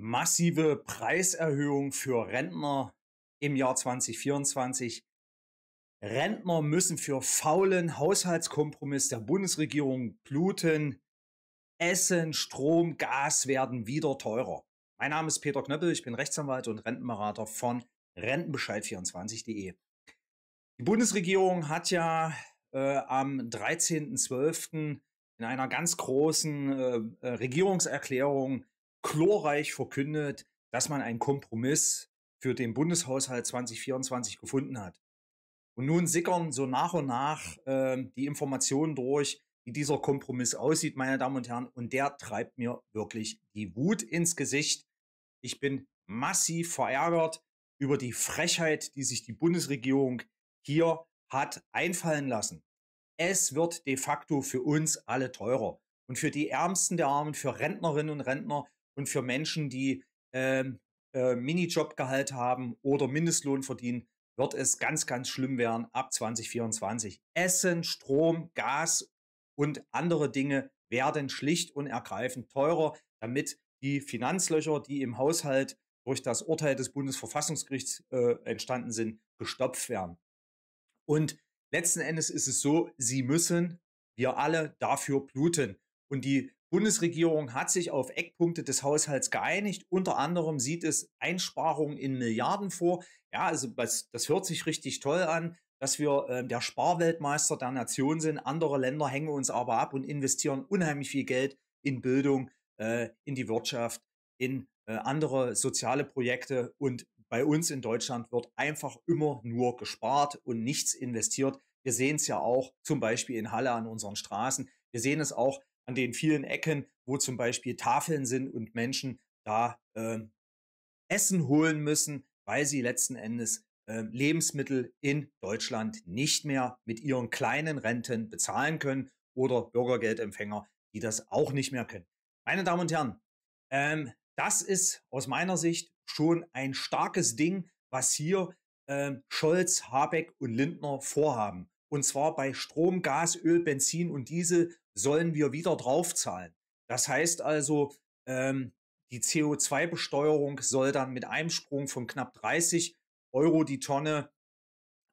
massive Preiserhöhung für Rentner im Jahr 2024. Rentner müssen für faulen Haushaltskompromiss der Bundesregierung bluten. Essen, Strom, Gas werden wieder teurer. Mein Name ist Peter Knöppel, ich bin Rechtsanwalt und Rentenberater von Rentenbescheid24.de. Die Bundesregierung hat ja äh, am 13.12. in einer ganz großen äh, äh Regierungserklärung chlorreich verkündet, dass man einen Kompromiss für den Bundeshaushalt 2024 gefunden hat. Und nun sickern so nach und nach äh, die Informationen durch, wie dieser Kompromiss aussieht, meine Damen und Herren. Und der treibt mir wirklich die Wut ins Gesicht. Ich bin massiv verärgert über die Frechheit, die sich die Bundesregierung hier hat einfallen lassen. Es wird de facto für uns alle teurer. Und für die Ärmsten der Armen, für Rentnerinnen und Rentner und für Menschen, die äh, äh, Minijobgehalt haben oder Mindestlohn verdienen, wird es ganz, ganz schlimm werden ab 2024. Essen, Strom, Gas und andere Dinge werden schlicht und ergreifend teurer, damit die Finanzlöcher, die im Haushalt durch das Urteil des Bundesverfassungsgerichts äh, entstanden sind, gestopft werden. Und letzten Endes ist es so, sie müssen, wir alle dafür bluten. Und die Bundesregierung hat sich auf Eckpunkte des Haushalts geeinigt. Unter anderem sieht es Einsparungen in Milliarden vor. Ja, also das, das hört sich richtig toll an, dass wir äh, der Sparweltmeister der Nation sind. Andere Länder hängen uns aber ab und investieren unheimlich viel Geld in Bildung, äh, in die Wirtschaft, in äh, andere soziale Projekte. Und bei uns in Deutschland wird einfach immer nur gespart und nichts investiert. Wir sehen es ja auch zum Beispiel in Halle an unseren Straßen. Wir sehen es auch an den vielen Ecken, wo zum Beispiel Tafeln sind und Menschen da äh, Essen holen müssen, weil sie letzten Endes äh, Lebensmittel in Deutschland nicht mehr mit ihren kleinen Renten bezahlen können oder Bürgergeldempfänger, die das auch nicht mehr können. Meine Damen und Herren, ähm, das ist aus meiner Sicht schon ein starkes Ding, was hier ähm, Scholz, Habeck und Lindner vorhaben. Und zwar bei Strom, Gas, Öl, Benzin und Diesel sollen wir wieder draufzahlen. Das heißt also, ähm, die CO2-Besteuerung soll dann mit einem Sprung von knapp 30 Euro die Tonne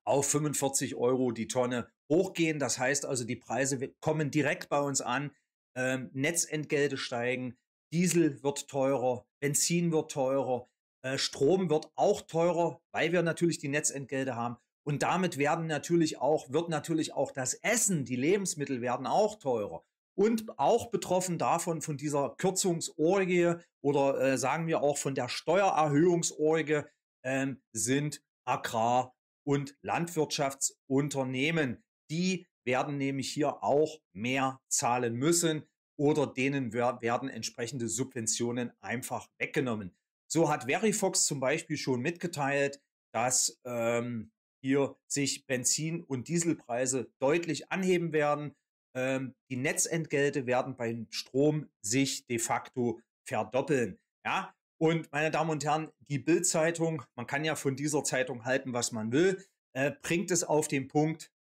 auf 45 Euro die Tonne hochgehen. Das heißt also, die Preise kommen direkt bei uns an. Ähm, Netzentgelte steigen, Diesel wird teurer, Benzin wird teurer, äh, Strom wird auch teurer, weil wir natürlich die Netzentgelte haben. Und damit werden natürlich auch, wird natürlich auch das Essen, die Lebensmittel werden auch teurer. Und auch betroffen davon von dieser Kürzungsorgie oder äh, sagen wir auch von der Steuererhöhungsorgie äh, sind Agrar- und Landwirtschaftsunternehmen. Die werden nämlich hier auch mehr zahlen müssen oder denen werden entsprechende Subventionen einfach weggenommen. So hat Verifox zum Beispiel schon mitgeteilt, dass ähm, hier sich Benzin- und Dieselpreise deutlich anheben werden. Ähm, die Netzentgelte werden beim Strom sich de facto verdoppeln. Ja, und meine Damen und Herren, die Bild-Zeitung, man kann ja von dieser Zeitung halten, was man will, äh, bringt es auf den Punkt.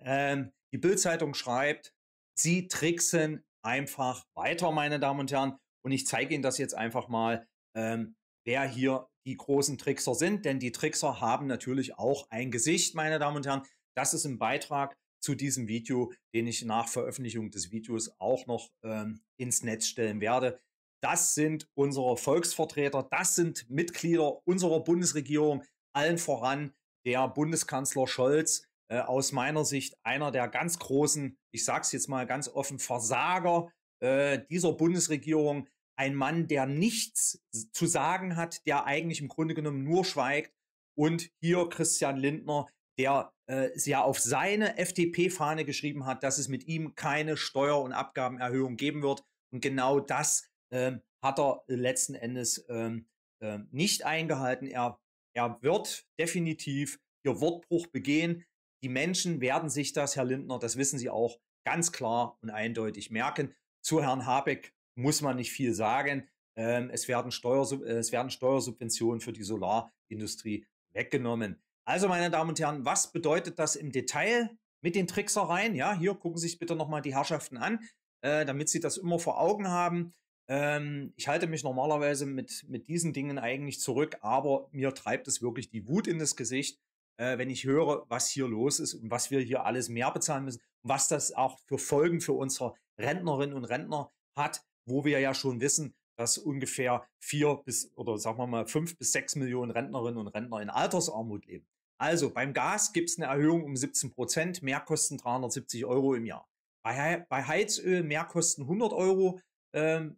Ähm, die Bild-Zeitung schreibt, sie tricksen einfach weiter, meine Damen und Herren. Und ich zeige Ihnen das jetzt einfach mal, ähm, wer hier die großen Trickser sind, denn die Trickser haben natürlich auch ein Gesicht, meine Damen und Herren. Das ist ein Beitrag zu diesem Video, den ich nach Veröffentlichung des Videos auch noch ähm, ins Netz stellen werde. Das sind unsere Volksvertreter, das sind Mitglieder unserer Bundesregierung, allen voran der Bundeskanzler Scholz, äh, aus meiner Sicht einer der ganz großen, ich sage es jetzt mal ganz offen, Versager äh, dieser Bundesregierung, ein Mann, der nichts zu sagen hat, der eigentlich im Grunde genommen nur schweigt. Und hier Christian Lindner, der äh, ja auf seine FDP-Fahne geschrieben hat, dass es mit ihm keine Steuer- und Abgabenerhöhung geben wird. Und genau das ähm, hat er letzten Endes ähm, äh, nicht eingehalten. Er, er wird definitiv ihr Wortbruch begehen. Die Menschen werden sich das, Herr Lindner, das wissen Sie auch, ganz klar und eindeutig merken. Zu Herrn Habeck muss man nicht viel sagen. Ähm, es, werden Steuersub es werden Steuersubventionen für die Solarindustrie weggenommen. Also, meine Damen und Herren, was bedeutet das im Detail mit den Tricksereien? Ja, hier gucken Sie sich bitte nochmal die Herrschaften an, äh, damit Sie das immer vor Augen haben. Ähm, ich halte mich normalerweise mit, mit diesen Dingen eigentlich zurück, aber mir treibt es wirklich die Wut in das Gesicht, äh, wenn ich höre, was hier los ist und was wir hier alles mehr bezahlen müssen, was das auch für Folgen für unsere Rentnerinnen und Rentner hat, wo wir ja schon wissen, dass ungefähr vier bis oder sagen wir mal fünf bis sechs Millionen Rentnerinnen und Rentner in Altersarmut leben. Also beim Gas gibt es eine Erhöhung um 17 Prozent, Mehrkosten 370 Euro im Jahr. Bei, bei Heizöl Mehrkosten 100 Euro, ähm,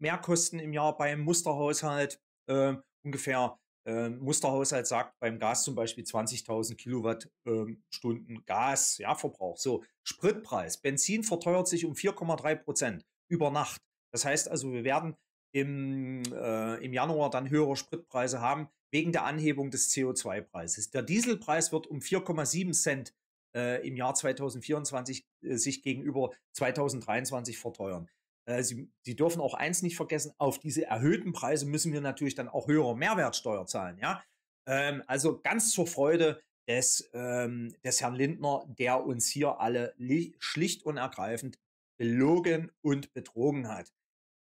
Mehrkosten im Jahr beim Musterhaushalt äh, ungefähr. Äh, Musterhaushalt sagt beim Gas zum Beispiel 20.000 Kilowattstunden ähm, äh, Gas, ja, So, Spritpreis, Benzin verteuert sich um 4,3 Prozent über Nacht. Das heißt also, wir werden im, äh, im Januar dann höhere Spritpreise haben wegen der Anhebung des CO2-Preises. Der Dieselpreis wird um 4,7 Cent äh, im Jahr 2024 äh, sich gegenüber 2023 verteuern. Äh, Sie, Sie dürfen auch eins nicht vergessen, auf diese erhöhten Preise müssen wir natürlich dann auch höhere Mehrwertsteuer zahlen. Ja? Ähm, also ganz zur Freude des, ähm, des Herrn Lindner, der uns hier alle schlicht und ergreifend belogen und betrogen hat.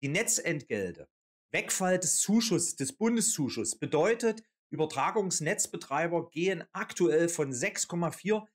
Die Netzentgelte, Wegfall des Zuschusses, des Bundeszuschusses bedeutet, Übertragungsnetzbetreiber gehen aktuell von 6,43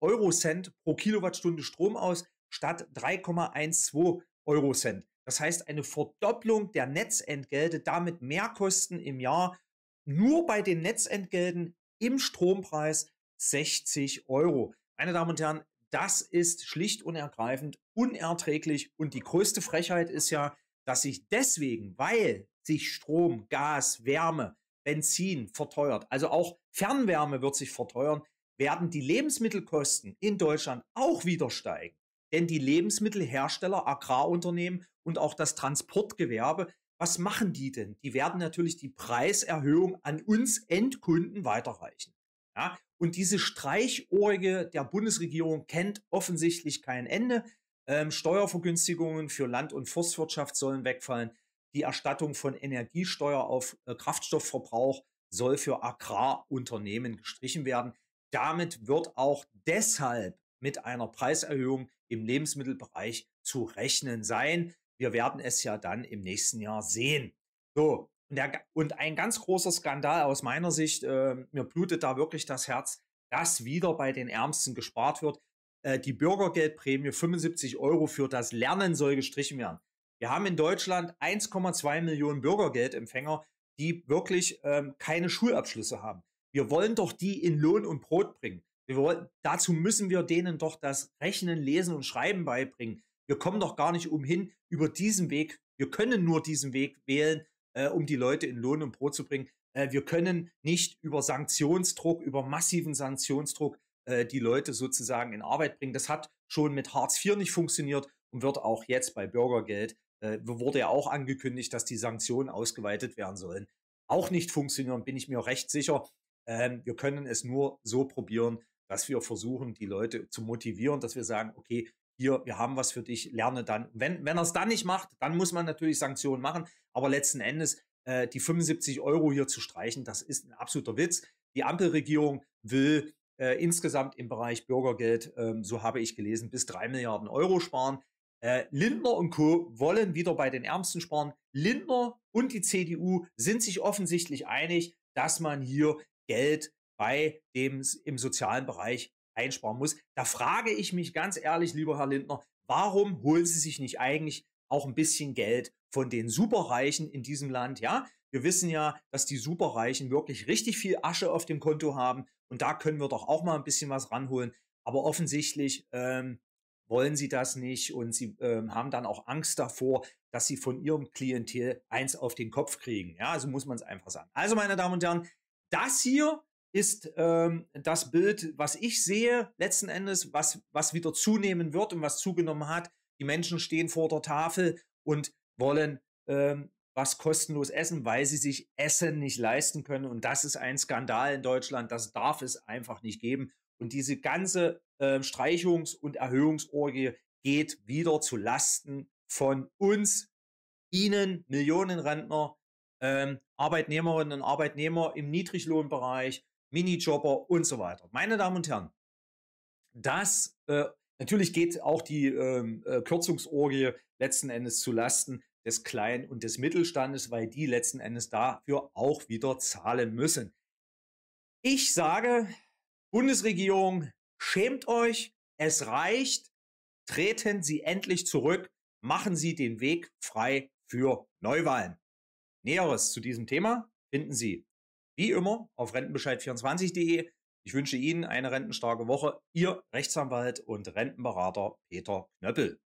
Euro Cent pro Kilowattstunde Strom aus statt 3,12 Euro Cent. Das heißt eine Verdopplung der Netzentgelte, damit Mehrkosten im Jahr nur bei den Netzentgelten im Strompreis 60 Euro. Meine Damen und Herren, das ist schlicht und ergreifend unerträglich. Und die größte Frechheit ist ja, dass sich deswegen, weil sich Strom, Gas, Wärme, Benzin verteuert, also auch Fernwärme wird sich verteuern, werden die Lebensmittelkosten in Deutschland auch wieder steigen. Denn die Lebensmittelhersteller, Agrarunternehmen und auch das Transportgewerbe, was machen die denn? Die werden natürlich die Preiserhöhung an uns Endkunden weiterreichen. Ja? Und diese Streichorge der Bundesregierung kennt offensichtlich kein Ende. Ähm, Steuervergünstigungen für Land- und Forstwirtschaft sollen wegfallen. Die Erstattung von Energiesteuer auf äh, Kraftstoffverbrauch soll für Agrarunternehmen gestrichen werden. Damit wird auch deshalb mit einer Preiserhöhung im Lebensmittelbereich zu rechnen sein. Wir werden es ja dann im nächsten Jahr sehen. So, der, und ein ganz großer Skandal aus meiner Sicht, äh, mir blutet da wirklich das Herz, dass wieder bei den Ärmsten gespart wird. Äh, die Bürgergeldprämie 75 Euro für das Lernen soll gestrichen werden. Wir haben in Deutschland 1,2 Millionen Bürgergeldempfänger, die wirklich ähm, keine Schulabschlüsse haben. Wir wollen doch die in Lohn und Brot bringen. Wir wollen, dazu müssen wir denen doch das Rechnen, Lesen und Schreiben beibringen. Wir kommen doch gar nicht umhin über diesen Weg. Wir können nur diesen Weg wählen, äh, um die Leute in Lohn und Brot zu bringen. Äh, wir können nicht über Sanktionsdruck, über massiven Sanktionsdruck äh, die Leute sozusagen in Arbeit bringen. Das hat schon mit Hartz IV nicht funktioniert und wird auch jetzt bei Bürgergeld, äh, wurde ja auch angekündigt, dass die Sanktionen ausgeweitet werden sollen. Auch nicht funktionieren, bin ich mir recht sicher. Ähm, wir können es nur so probieren, dass wir versuchen, die Leute zu motivieren, dass wir sagen, okay, hier, wir haben was für dich, lerne dann. Wenn, wenn er es dann nicht macht, dann muss man natürlich Sanktionen machen. Aber letzten Endes, äh, die 75 Euro hier zu streichen, das ist ein absoluter Witz. Die Ampelregierung will äh, insgesamt im Bereich Bürgergeld, ähm, so habe ich gelesen, bis 3 Milliarden Euro sparen. Äh, Lindner und Co. wollen wieder bei den Ärmsten sparen. Lindner und die CDU sind sich offensichtlich einig, dass man hier Geld bei dem im sozialen Bereich einsparen muss. Da frage ich mich ganz ehrlich, lieber Herr Lindner, warum holen Sie sich nicht eigentlich auch ein bisschen Geld von den Superreichen in diesem Land, ja? Wir wissen ja, dass die Superreichen wirklich richtig viel Asche auf dem Konto haben und da können wir doch auch mal ein bisschen was ranholen. Aber offensichtlich ähm, wollen sie das nicht und sie ähm, haben dann auch Angst davor, dass sie von ihrem Klientel eins auf den Kopf kriegen. Ja, so muss man es einfach sagen. Also, meine Damen und Herren, das hier ist ähm, das Bild, was ich sehe, letzten Endes, was, was wieder zunehmen wird und was zugenommen hat. Die Menschen stehen vor der Tafel und wollen ähm, was kostenlos essen, weil sie sich Essen nicht leisten können. Und das ist ein Skandal in Deutschland. Das darf es einfach nicht geben. Und diese ganze äh, Streichungs- und Erhöhungsorgie geht wieder zu Lasten von uns, Ihnen, Millionen Rentner, ähm, Arbeitnehmerinnen und Arbeitnehmer im Niedriglohnbereich, Minijobber und so weiter. Meine Damen und Herren, das äh, natürlich geht auch die ähm, äh, Kürzungsorgie letzten Endes zu Lasten des Klein- und des Mittelstandes, weil die letzten Endes dafür auch wieder zahlen müssen. Ich sage, Bundesregierung, schämt euch, es reicht, treten Sie endlich zurück, machen Sie den Weg frei für Neuwahlen. Näheres zu diesem Thema finden Sie wie immer auf rentenbescheid24.de. Ich wünsche Ihnen eine rentenstarke Woche. Ihr Rechtsanwalt und Rentenberater Peter Knöppel.